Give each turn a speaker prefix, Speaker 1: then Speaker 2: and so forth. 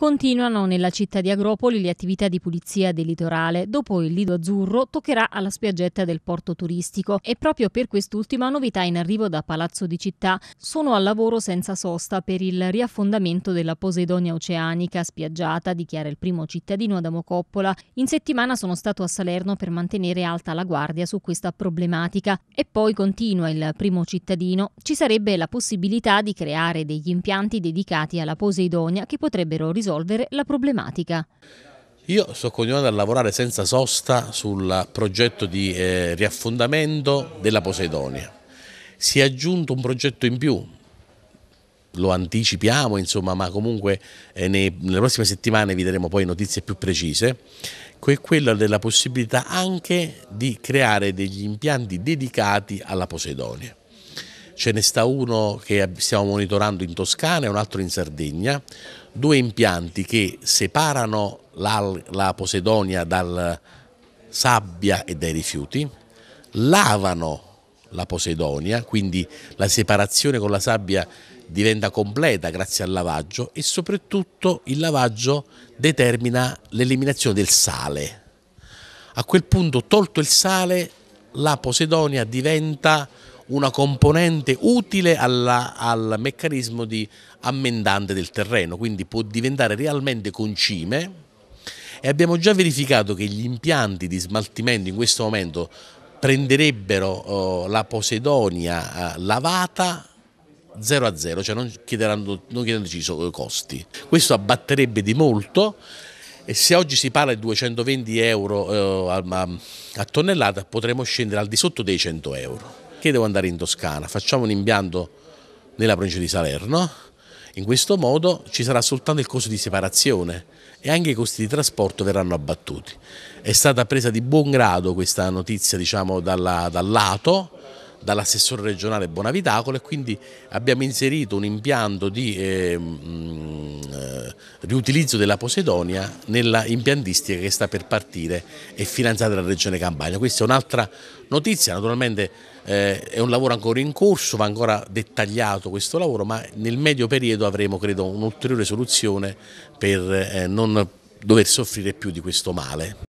Speaker 1: Continuano nella città di Agropoli le attività di pulizia del litorale. Dopo il Lido Azzurro toccherà alla spiaggetta del porto turistico e proprio per quest'ultima novità in arrivo da Palazzo di Città. Sono al lavoro senza sosta per il riaffondamento della Poseidonia Oceanica spiaggiata, dichiara il primo cittadino Adamo Coppola. In settimana sono stato a Salerno per mantenere alta la guardia su questa problematica. E poi continua il primo cittadino, ci sarebbe la possibilità di creare degli impianti dedicati alla Poseidonia che potrebbero risolvere risolvere la problematica.
Speaker 2: Io sto continuando a lavorare senza sosta sul progetto di eh, riaffondamento della Poseidonia. Si è aggiunto un progetto in più, lo anticipiamo, insomma, ma comunque eh, nei, nelle prossime settimane vi daremo poi notizie più precise, che è quella della possibilità anche di creare degli impianti dedicati alla Poseidonia ce ne sta uno che stiamo monitorando in Toscana e un altro in Sardegna, due impianti che separano la, la Posidonia dal sabbia e dai rifiuti, lavano la Posidonia, quindi la separazione con la sabbia diventa completa grazie al lavaggio e soprattutto il lavaggio determina l'eliminazione del sale. A quel punto, tolto il sale, la Posidonia diventa una componente utile alla, al meccanismo di ammendante del terreno, quindi può diventare realmente concime e abbiamo già verificato che gli impianti di smaltimento in questo momento prenderebbero eh, la posedonia eh, lavata 0 a 0, cioè non, chiederanno, non chiedendoci eh, costi. Questo abbatterebbe di molto e se oggi si parla di 220 euro eh, a, a tonnellata potremmo scendere al di sotto dei 100 euro che devo andare in Toscana, facciamo un impianto nella provincia di Salerno, in questo modo ci sarà soltanto il costo di separazione e anche i costi di trasporto verranno abbattuti. È stata presa di buon grado questa notizia diciamo, dalla, dal lato, dall'assessore regionale Bonavitacolo e quindi abbiamo inserito un impianto di eh, mh, riutilizzo della Posidonia nella impiantistica che sta per partire e finanziata dalla Regione Campania. Questa è un'altra notizia, naturalmente eh, è un lavoro ancora in corso, va ancora dettagliato questo lavoro, ma nel medio periodo avremo credo un'ulteriore soluzione per eh, non dover soffrire più di questo male.